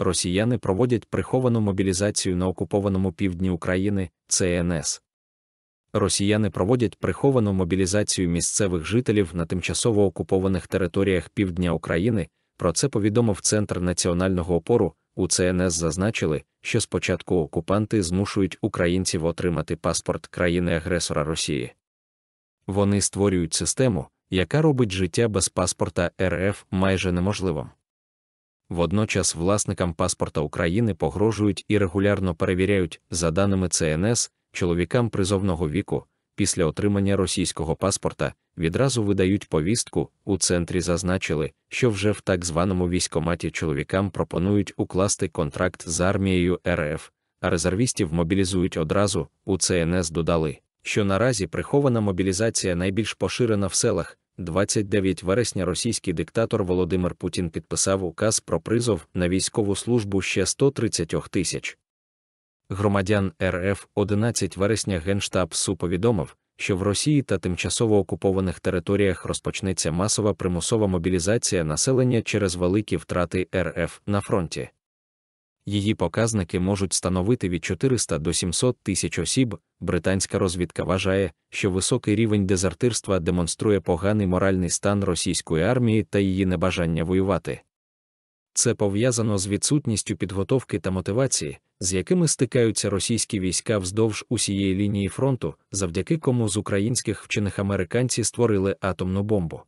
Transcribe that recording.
росіяни проводять приховану мобілізацію на окупованому півдні України ЦНС. Росіяни проводять приховану мобілізацію місцевих жителів на тимчасово окупованих територіях півдня України. Про це повідомив Центр національного опору. У ЦНС зазначили, що спочатку окупанти змушують українців отримати паспорт країни-агресора Росії. Вони створюють систему, яка робить життя без паспорта РФ майже неможливим. Водночас власникам паспорта України погрожують і регулярно перевіряють, за даними ЦНС, чоловікам призовного віку, після отримання російського паспорта відразу видають повістку. У центрі зазначили, що вже в так званому військоматі чоловікам пропонують укласти контракт з армією РФ, а резервістів мобілізують одразу. У ЦНС додали що наразі прихована мобілізація найбільш поширена в селах. 29 вересня російський диктатор Володимир Путін підписав указ про призов на військову службу ще 130 тисяч. Громадян РФ 11 вересня Генштаб Су повідомив, що в Росії та тимчасово окупованих територіях розпочнеться масова примусова мобілізація населення через великі втрати РФ на фронті її показники можуть становити від 400 до 700 тисяч осіб. Британська розвідка вважає, що високий рівень дезертирства демонструє поганий моральний стан російської армії та її небажання воювати. Це пов'язано з відсутністю підготовки та мотивації, з якими стикаються російські війська вздовж усієї лінії фронту, завдяки кому з українських вчених американці створили атомну бомбу.